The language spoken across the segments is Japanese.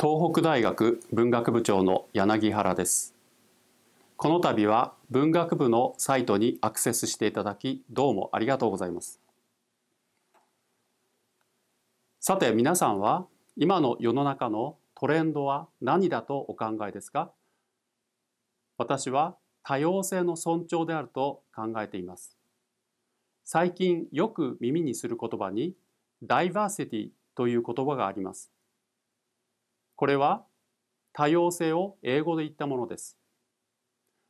東北大学文学部長の柳原ですこの度は文学部のサイトにアクセスしていただきどうもありがとうございますさて皆さんは今の世の中のトレンドは何だとお考えですか私は多様性の尊重であると考えています最近よく耳にする言葉にダイバーシティという言葉がありますこれは多様性を英語で言ったものです。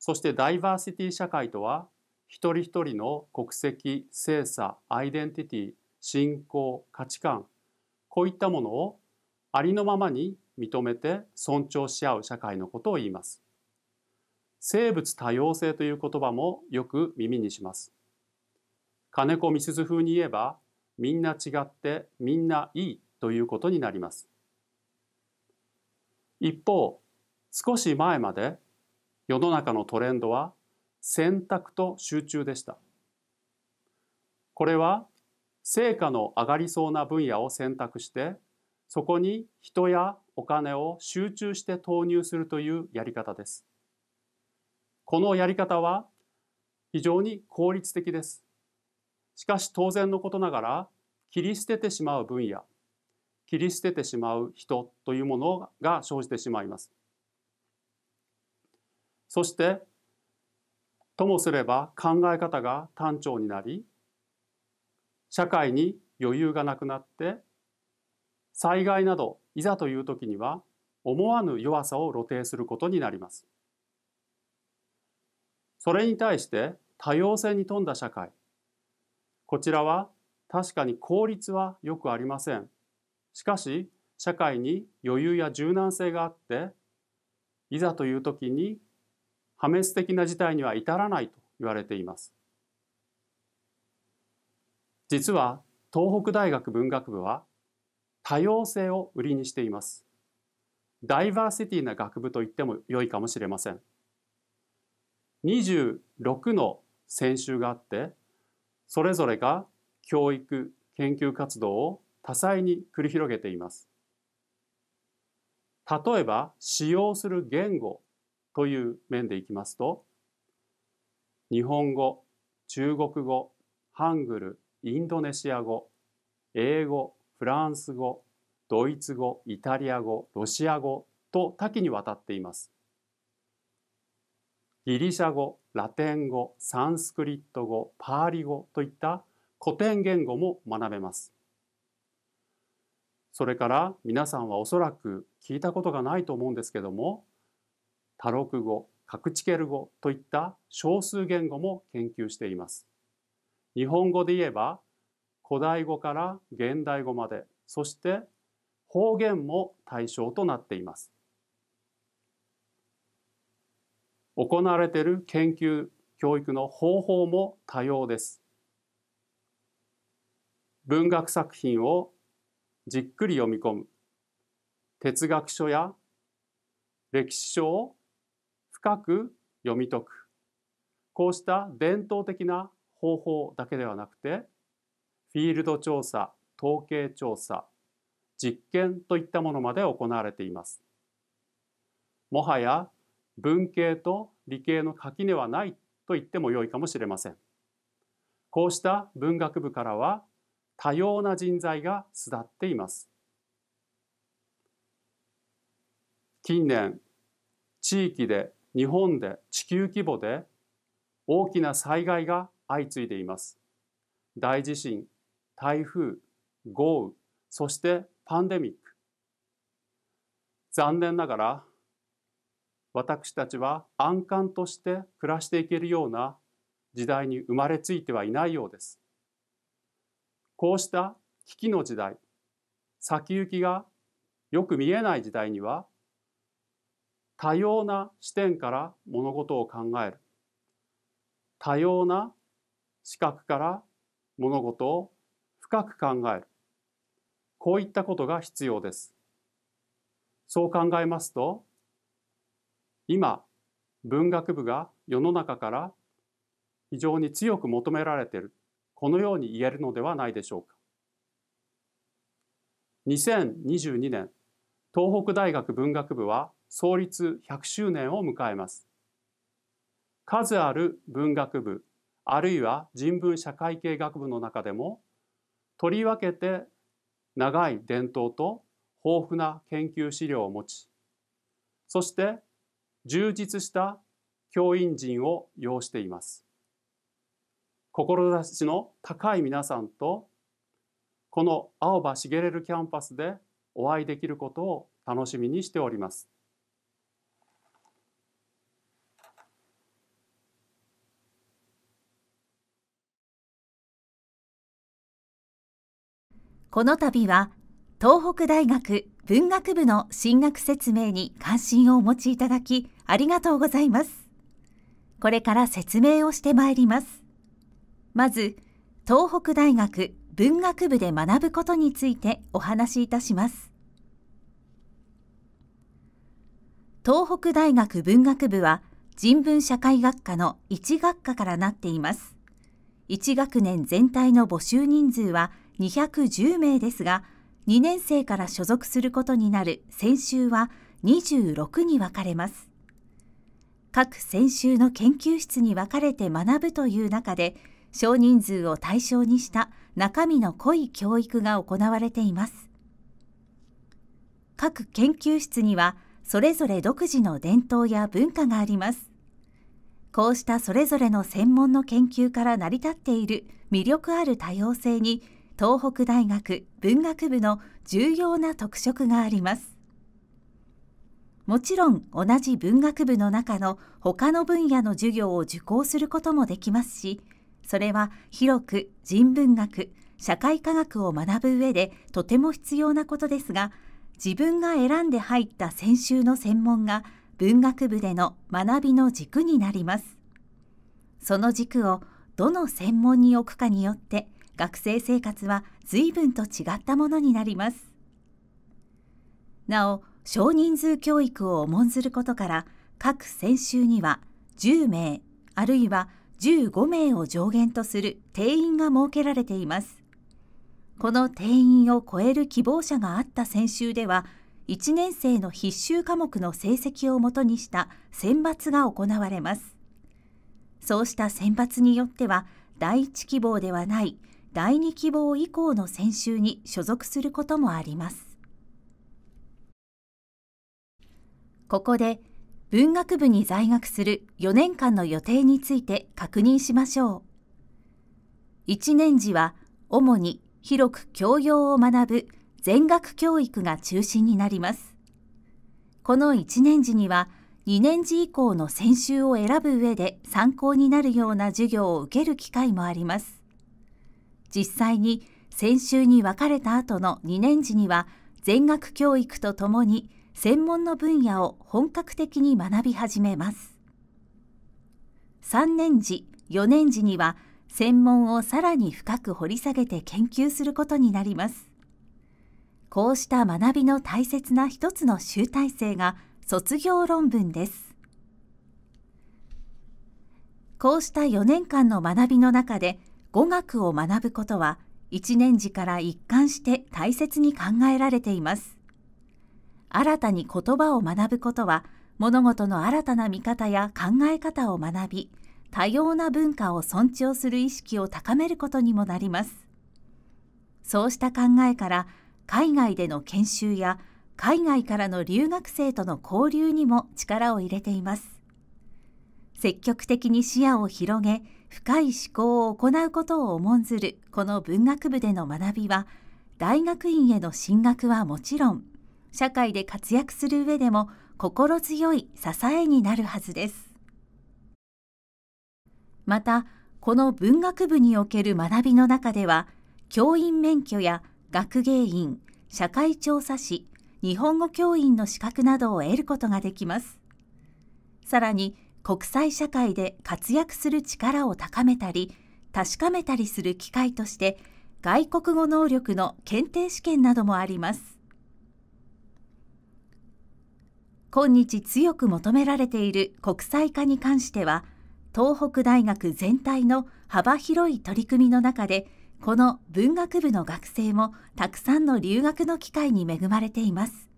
そしてダイバーシティ社会とは一人一人の国籍、性差、アイデンティティ、信仰、価値観こういったものをありのままに認めて尊重し合う社会のことを言います。生物多様性という言葉もよく耳にします。金子美鈴風に言えばみんな違ってみんないいということになります。一方少し前まで世の中のトレンドは選択と集中でしたこれは成果の上がりそうな分野を選択してそこに人やお金を集中して投入するというやり方ですこのやり方は非常に効率的ですしかし当然のことながら切り捨ててしまう分野切り捨ててしまう人というものが生じてしまいます。そしてともすれば考え方が単調になり社会に余裕がなくなって災害などいざという時には思わぬ弱さを露呈することになります。それに対して多様性に富んだ社会こちらは確かに効率はよくありません。しかし社会に余裕や柔軟性があっていざという時に破滅的な事態には至らないと言われています実は東北大学文学部は多様性を売りにしていますダイバーシティな学部と言っても良いかもしれません26の専修があってそれぞれが教育研究活動を多彩に繰り広げています。例えば使用する言語という面でいきますと日本語中国語ハングルインドネシア語英語フランス語ドイツ語イタリア語ロシア語と多岐にわたっています。ギリシャ語ラテン語サンスクリット語パーリ語といった古典言語も学べます。それから皆さんはおそらく聞いたことがないと思うんですけども多録語カクチケル語といった少数言語も研究しています。日本語で言えば古代語から現代語までそして方言も対象となっています。行われている研究教育の方法も多様です。文学作品をじっくり読み込む哲学書や歴史書を深く読み解くこうした伝統的な方法だけではなくてフィールド調査統計調査実験といったものまで行われています。もはや文系と理系の垣根はないと言ってもよいかもしれません。こうした文学部からは多様な人材が巣立っています近年地域で日本で地球規模で大きな災害が相次いでいます大地震台風豪雨そしてパンデミック残念ながら私たちは安閑として暮らしていけるような時代に生まれついてはいないようですこうした危機の時代先行きがよく見えない時代には多様な視点から物事を考える多様な視覚から物事を深く考えるこういったことが必要です。そう考えますと今文学部が世の中から非常に強く求められているこのように言えるのではないでしょうか2022年東北大学文学部は創立100周年を迎えます数ある文学部あるいは人文社会系学部の中でもとりわけて長い伝統と豊富な研究資料を持ちそして充実した教員陣を要しています志の高い皆さんとこの青葉茂れるキャンパスでお会いできることを楽しみにしております。この度は東北大学文学部の進学説明に関心をお持ちいただきありがとうございます。これから説明をしてまいります。まず東北大学文学部で学ぶことについてお話しいたします東北大学文学部は人文社会学科の1学科からなっています1学年全体の募集人数は210名ですが2年生から所属することになる専修は26に分かれます各専修の研究室に分かれて学ぶという中で少人数を対象にした中身の濃い教育が行われています各研究室にはそれぞれ独自の伝統や文化がありますこうしたそれぞれの専門の研究から成り立っている魅力ある多様性に東北大学文学部の重要な特色がありますもちろん同じ文学部の中の他の分野の授業を受講することもできますしそれは広く人文学社会科学を学ぶ上でとても必要なことですが自分が選んで入った先週の専門が文学部での学びの軸になりますその軸をどの専門に置くかによって学生生活は随分と違ったものになりますなお少人数教育を重んずることから各専修には10名あるいは15名を上限とする定員が設けられています。この定員を超える希望者があった先週では、1年生の必修科目の成績をもとにした選抜が行われます。そうした選抜によっては、第1希望ではない第2希望以降の選修に所属することもあります。ここで文学部に在学する4年間の予定について確認しましょう。1年次は主に広く教養を学ぶ全学教育が中心になります。この1年次には2年次以降の専修を選ぶ上で参考になるような授業を受ける機会もあります。実際に先週に分かれた後の2年次には全学教育とともに専門の分野を本格的に学び始めます3年次4年次には専門をさらに深く掘り下げて研究することになりますこうした学びの大切な一つの集大成が卒業論文ですこうした4年間の学びの中で語学を学ぶことは1年次から一貫して大切に考えられています新たに言葉を学ぶことは物事の新たな見方や考え方を学び多様な文化を尊重する意識を高めることにもなりますそうした考えから海外での研修や海外からの留学生との交流にも力を入れています積極的に視野を広げ深い思考を行うことを重んずるこの文学部での学びは大学院への進学はもちろん社会で活躍する上でも心強い支えになるはずですまたこの文学部における学びの中では教員免許や学芸員社会調査士日本語教員の資格などを得ることができますさらに国際社会で活躍する力を高めたり確かめたりする機会として外国語能力の検定試験などもあります今日強く求められている国際化に関しては東北大学全体の幅広い取り組みの中でこの文学部の学生もたくさんの留学の機会に恵まれています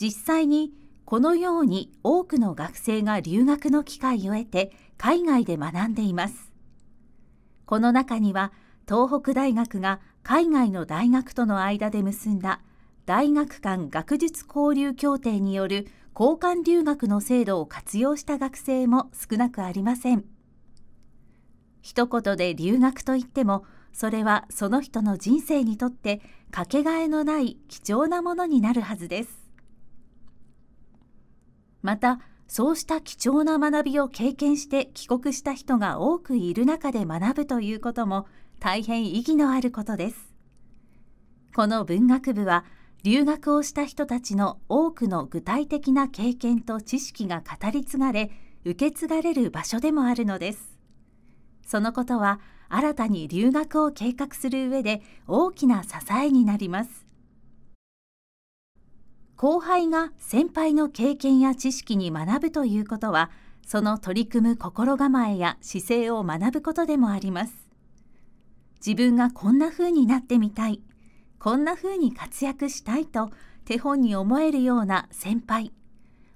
実際にこのように多くの学生が留学の機会を得て海外で学んでいますこの中には東北大学が海外の大学との間で結んだ大学間学術交流協定による交換留学の制度を活用した学生も少なくありません一言で留学といってもそれはその人の人生にとってかけがえのない貴重なものになるはずですまたそうした貴重な学びを経験して帰国した人が多くいる中で学ぶということも大変意義のあることですこの文学部は留学をした人たちの多くの具体的な経験と知識が語り継がれ受け継がれる場所でもあるのですそのことは新たに留学を計画する上で大きな支えになります後輩が先輩の経験や知識に学ぶということはその取り組む心構えや姿勢を学ぶことでもあります自分がこんな風になってみたいこんな風に活躍したいと手本に思えるような先輩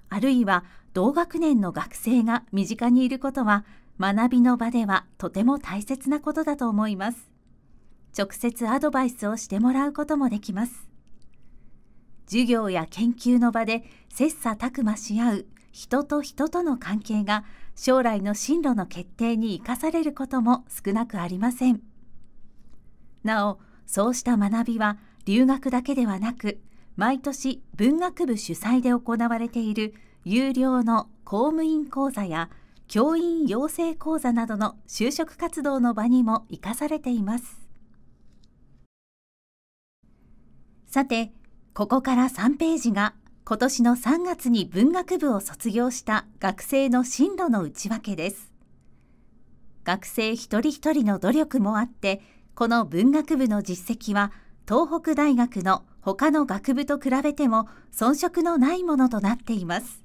あるいは同学年の学生が身近にいることは学びの場ではとても大切なことだと思います直接アドバイスをしてもらうこともできます授業や研究の場で切磋琢磨し合う人と人との関係が将来の進路の決定に生かされることも少なくありませんなおそうした学びは留学だけではなく毎年文学部主催で行われている有料の公務員講座や教員養成講座などの就職活動の場にも生かされていますさてここから3ページが今年の3月に文学部を卒業した学生の進路の内訳です学生一人一人の努力もあってこの文学部の実績は東北大学の他の学部と比べても遜色のないものとなっています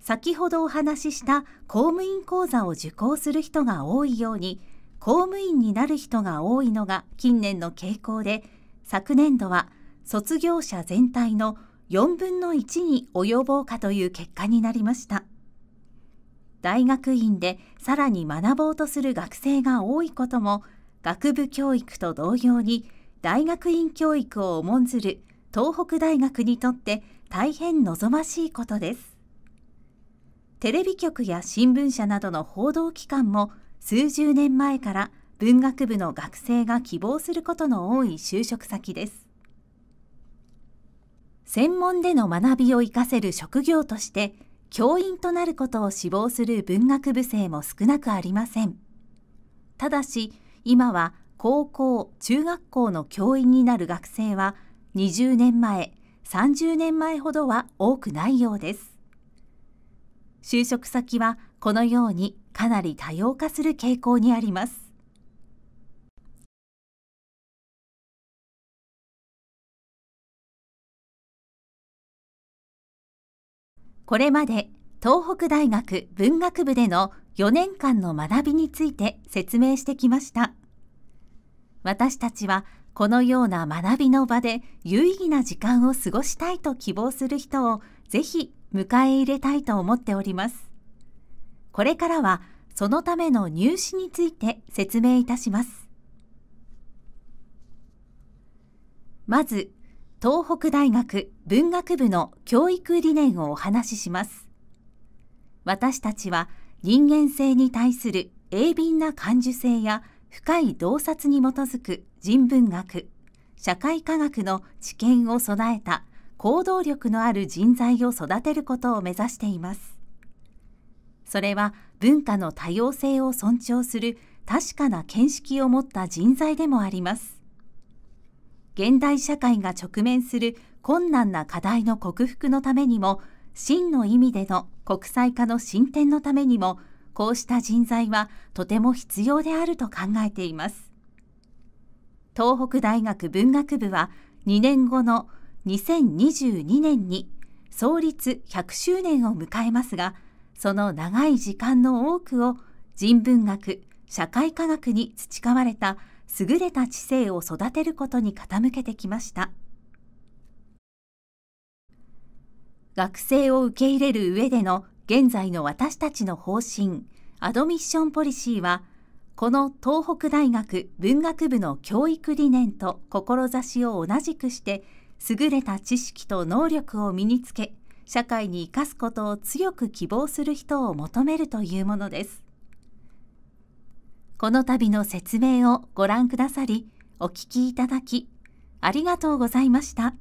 先ほどお話しした公務員講座を受講する人が多いように公務員になる人が多いのが近年の傾向で昨年度は卒業者全体の4分の1に及ぼうかという結果になりました大学院でさらに学ぼうとする学生が多いことも学部教育と同様に大学院教育を重んずる東北大学にとって大変望ましいことです。テレビ局や新聞社などの報道機関も数十年前から文学部の学生が希望することの多い就職先です。専門での学びを活かせる職業として教員となることを志望する文学部生も少なくありません。ただし、今は高校中学校の教員になる学生は20年前30年前ほどは多くないようです就職先はこのようにかなり多様化する傾向にありますこれまで東北大学文学部での4年間の学びについて説明してきました。私たちはこのような学びの場で有意義な時間を過ごしたいと希望する人をぜひ迎え入れたいと思っております。これからはそのための入試について説明いたします。まず、東北大学文学部の教育理念をお話しします。私たちは人間性に対する鋭敏な感受性や深い洞察に基づく人文学社会科学の知見を備えた行動力のある人材を育てることを目指していますそれは文化の多様性を尊重する確かな見識を持った人材でもあります現代社会が直面する困難な課題の克服のためにも真の意味での国際化の進展のためにもこうした人材はとても必要であると考えています東北大学文学部は2年後の2022年に創立100周年を迎えますがその長い時間の多くを人文学社会科学に培われた優れた知性を育てることに傾けてきました。学生を受け入れる上での現在の私たちの方針、アドミッションポリシーは、この東北大学文学部の教育理念と志を同じくして、優れた知識と能力を身につけ、社会に生かすことを強く希望する人を求めるというものです。この度の説明をご覧くださり、お聞きいただき、ありがとうございました。